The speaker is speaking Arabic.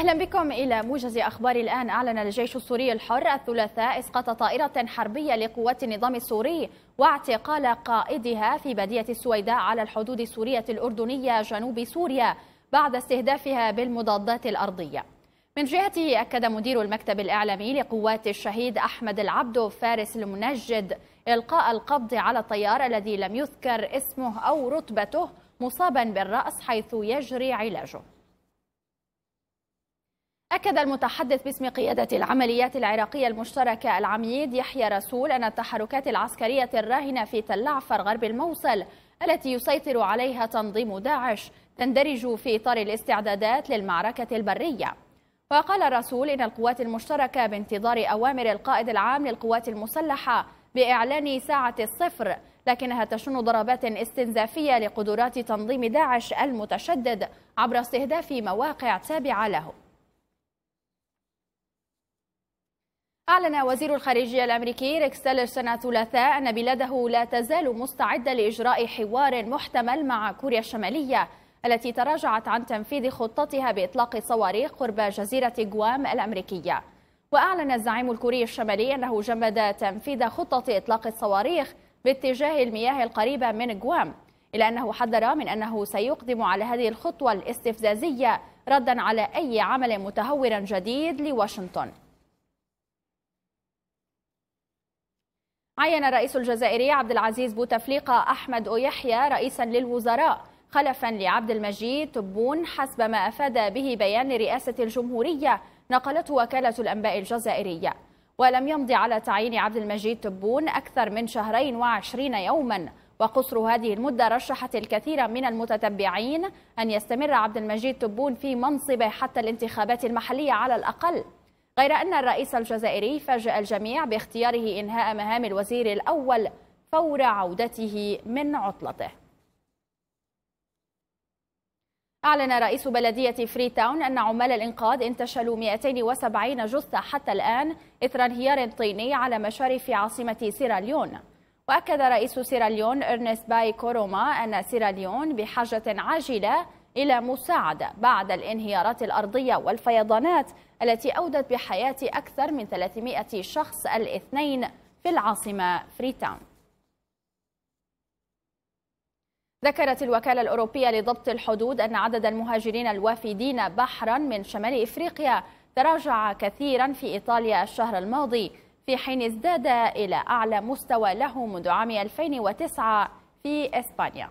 أهلا بكم إلى موجز أخبار الآن أعلن الجيش السوري الحر الثلاثاء إسقاط طائرة حربية لقوات النظام السوري واعتقال قائدها في بادية السويداء على الحدود السورية الأردنية جنوب سوريا بعد استهدافها بالمضادات الأرضية من جهته أكد مدير المكتب الإعلامي لقوات الشهيد أحمد العبدو فارس المنجد إلقاء القبض على الطيار الذي لم يذكر اسمه أو رتبته مصابا بالرأس حيث يجري علاجه أكد المتحدث باسم قيادة العمليات العراقية المشتركة العميد يحيى رسول أن التحركات العسكرية الراهنة في تل عفر غرب الموصل التي يسيطر عليها تنظيم داعش تندرج في إطار الاستعدادات للمعركة البرية وقال الرسول إن القوات المشتركة بانتظار أوامر القائد العام للقوات المسلحة بإعلان ساعة الصفر لكنها تشن ضربات استنزافية لقدرات تنظيم داعش المتشدد عبر استهداف مواقع تابعة له أعلن وزير الخارجية الأمريكي ريكس تيلرسون الثلاثاء أن بلاده لا تزال مستعدة لإجراء حوار محتمل مع كوريا الشمالية التي تراجعت عن تنفيذ خطتها بإطلاق الصواريخ قرب جزيرة غوام الأمريكية وأعلن الزعيم الكوري الشمالي أنه جمد تنفيذ خطة إطلاق الصواريخ باتجاه المياه القريبة من غوام إلا أنه حذر من أنه سيقدم على هذه الخطوة الاستفزازية ردا على أي عمل متهور جديد لواشنطن عين الرئيس الجزائري عبد العزيز بوتفليقة أحمد أويحيا رئيسا للوزراء خلفا لعبد المجيد تبون حسب ما أفاد به بيان رئاسة الجمهورية نقلته وكالة الأنباء الجزائرية ولم يمضي على تعيين عبد المجيد تبون أكثر من شهرين وعشرين يوما وقصر هذه المدة رشحت الكثير من المتتبعين أن يستمر عبد المجيد تبون في منصبه حتى الانتخابات المحلية على الأقل غير أن الرئيس الجزائري فاجأ الجميع باختياره إنهاء مهام الوزير الأول فور عودته من عطلته أعلن رئيس بلدية فريتاون أن عمال الإنقاذ انتشلوا 270 جثة حتى الآن إثر انهيار طيني على مشارف عاصمة سيراليون وأكد رئيس سيراليون إرنست باي كوروما أن سيراليون بحاجة عاجلة إلى مساعدة بعد الانهيارات الأرضية والفيضانات التي أودت بحياة أكثر من 300 شخص الاثنين في العاصمة فريتاون ذكرت الوكالة الأوروبية لضبط الحدود أن عدد المهاجرين الوافدين بحرا من شمال إفريقيا تراجع كثيرا في إيطاليا الشهر الماضي في حين ازداد إلى أعلى مستوى له منذ عام 2009 في إسبانيا